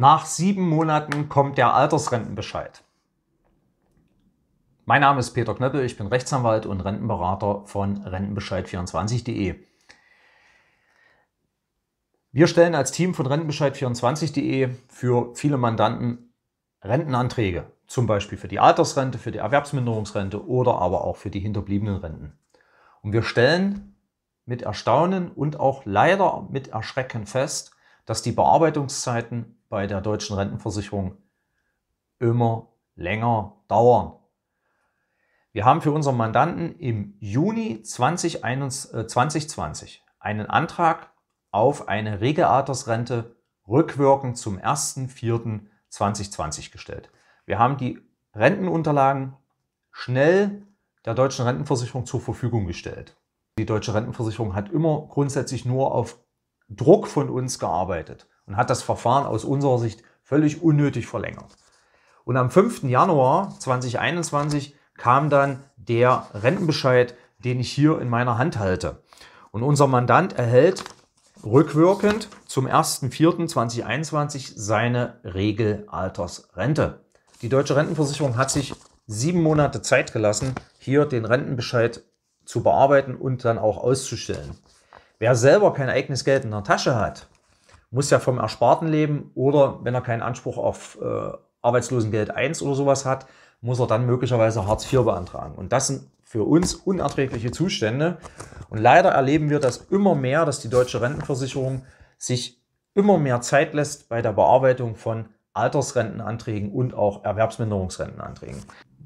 Nach sieben Monaten kommt der Altersrentenbescheid. Mein Name ist Peter Knöppel, ich bin Rechtsanwalt und Rentenberater von rentenbescheid24.de. Wir stellen als Team von rentenbescheid24.de für viele Mandanten Rentenanträge, zum Beispiel für die Altersrente, für die Erwerbsminderungsrente oder aber auch für die hinterbliebenen Renten. Und wir stellen mit Erstaunen und auch leider mit Erschrecken fest, dass die Bearbeitungszeiten bei der deutschen Rentenversicherung immer länger dauern. Wir haben für unseren Mandanten im Juni 2020 äh, einen Antrag auf eine Regelaltersrente rückwirkend zum 1.4.2020 gestellt. Wir haben die Rentenunterlagen schnell der deutschen Rentenversicherung zur Verfügung gestellt. Die deutsche Rentenversicherung hat immer grundsätzlich nur auf Druck von uns gearbeitet und hat das Verfahren aus unserer Sicht völlig unnötig verlängert. Und am 5. Januar 2021 kam dann der Rentenbescheid, den ich hier in meiner Hand halte. Und unser Mandant erhält rückwirkend zum 1.4.2021 seine Regelaltersrente. Die Deutsche Rentenversicherung hat sich sieben Monate Zeit gelassen, hier den Rentenbescheid zu bearbeiten und dann auch auszustellen. Wer selber kein eigenes Geld in der Tasche hat, muss ja vom Ersparten leben oder wenn er keinen Anspruch auf äh, Arbeitslosengeld 1 oder sowas hat, muss er dann möglicherweise Hartz IV beantragen. Und das sind für uns unerträgliche Zustände. Und leider erleben wir das immer mehr, dass die deutsche Rentenversicherung sich immer mehr Zeit lässt bei der Bearbeitung von Altersrentenanträgen und auch Erwerbsminderungsrentenanträgen.